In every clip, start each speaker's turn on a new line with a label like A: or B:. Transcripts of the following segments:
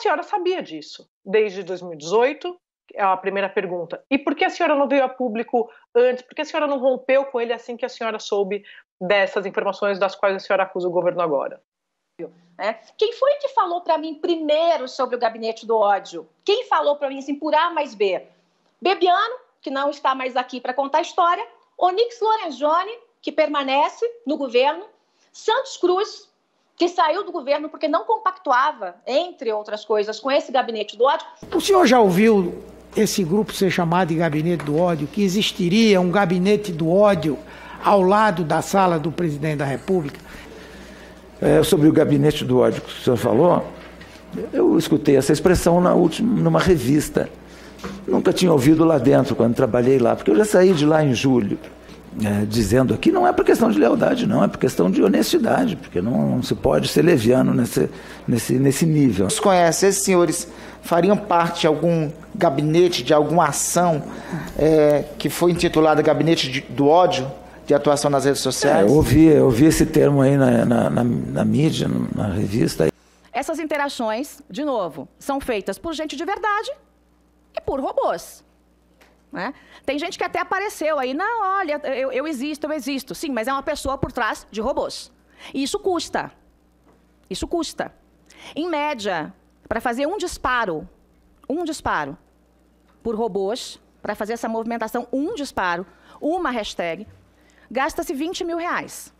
A: senhora sabia disso desde 2018? É a primeira pergunta. E por que a senhora não veio a público antes? Por que a senhora não rompeu com ele assim que a senhora soube dessas informações das quais a senhora acusa o governo agora? É. Quem foi que falou para mim primeiro
B: sobre o gabinete do ódio? Quem falou para mim assim, por A mais B? Bebiano, que não está mais aqui para contar a história, Onix Lorenzoni, que permanece no governo, Santos Cruz, que saiu do governo porque não compactuava, entre outras coisas, com esse gabinete do ódio.
C: O senhor já ouviu esse grupo ser chamado de gabinete do ódio? Que existiria um gabinete do ódio ao lado da sala do presidente da República? É, sobre o gabinete do ódio que o senhor falou, eu escutei essa expressão na última, numa revista. Nunca tinha ouvido lá dentro quando trabalhei lá, porque eu já saí de lá em julho é, dizendo aqui não é por questão de lealdade, não, é por questão de honestidade, porque não, não se pode ser leviano nesse, nesse, nesse nível. Os conhece, esses senhores fariam parte de algum gabinete, de alguma ação é, que foi intitulada Gabinete de, do Ódio? De atuação nas redes é, sociais? É, eu, ouvi, eu ouvi esse termo aí na, na, na, na mídia, na revista.
B: Essas interações, de novo, são feitas por gente de verdade e por robôs. Né? Tem gente que até apareceu aí, não, olha, eu, eu existo, eu existo. Sim, mas é uma pessoa por trás de robôs. E isso custa. Isso custa. Em média, para fazer um disparo, um disparo por robôs, para fazer essa movimentação, um disparo, uma hashtag, gasta-se 20 mil reais.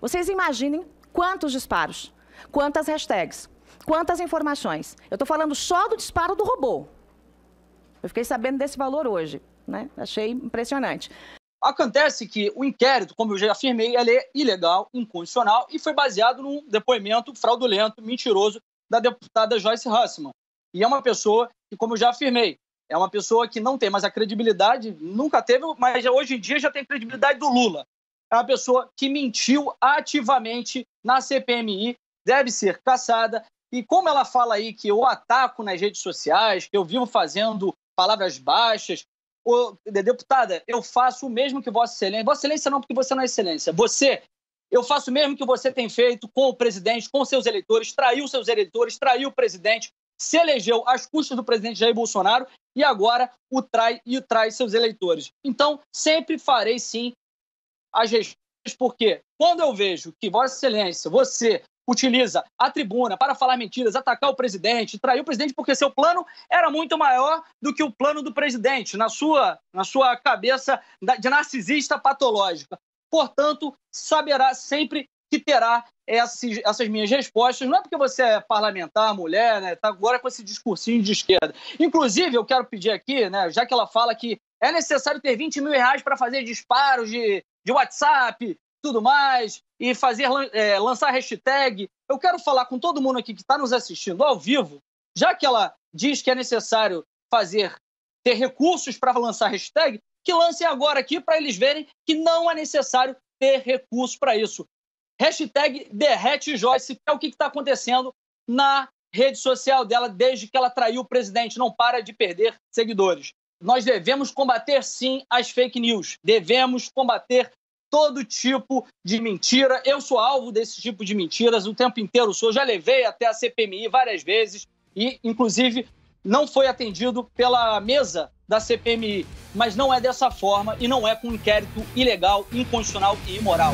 B: Vocês imaginem quantos disparos, quantas hashtags, quantas informações. Eu estou falando só do disparo do robô. Eu fiquei sabendo desse valor hoje,
A: né? Achei impressionante. Acontece que o inquérito, como eu já afirmei, é ilegal, incondicional e foi baseado num depoimento fraudulento, mentiroso da deputada Joyce Hussman. E é uma pessoa que, como eu já afirmei, é uma pessoa que não tem mais a credibilidade, nunca teve, mas hoje em dia já tem credibilidade do Lula. É uma pessoa que mentiu ativamente na CPMI, deve ser caçada. E como ela fala aí que eu ataco nas redes sociais, que eu vivo fazendo palavras baixas. Ô, deputada, eu faço o mesmo que Vossa Excelência. Vossa Excelência não, porque você não é Excelência. Você, eu faço o mesmo que você tem feito com o presidente, com seus eleitores, traiu seus eleitores, traiu o presidente, se elegeu às custas do presidente Jair Bolsonaro e agora o trai e o trai seus eleitores. Então, sempre farei sim as respostas, porque quando eu vejo que Vossa Excelência, você, utiliza a tribuna para falar mentiras, atacar o presidente, trair o presidente, porque seu plano era muito maior do que o plano do presidente, na sua, na sua cabeça de narcisista patológica. Portanto, saberá sempre que terá esses, essas minhas respostas. Não é porque você é parlamentar, mulher, né? Tá agora com esse discursinho de esquerda. Inclusive, eu quero pedir aqui, né? Já que ela fala que é necessário ter 20 mil reais para fazer disparos de, de WhatsApp, tudo mais, e fazer é, lançar hashtag. Eu quero falar com todo mundo aqui que está nos assistindo ao vivo, já que ela diz que é necessário fazer ter recursos para lançar hashtag, que lancem agora aqui para eles verem que não é necessário ter recursos para isso. Hashtag derrete Joyce, que é o que está acontecendo na rede social dela desde que ela traiu o presidente. Não para de perder seguidores. Nós devemos combater, sim, as fake news. Devemos combater todo tipo de mentira. Eu sou alvo desse tipo de mentiras o tempo inteiro. Sou, já levei até a CPMI várias vezes e, inclusive, não foi atendido pela mesa da CPMI. Mas não é dessa forma e não é com um inquérito ilegal, inconstitucional e imoral.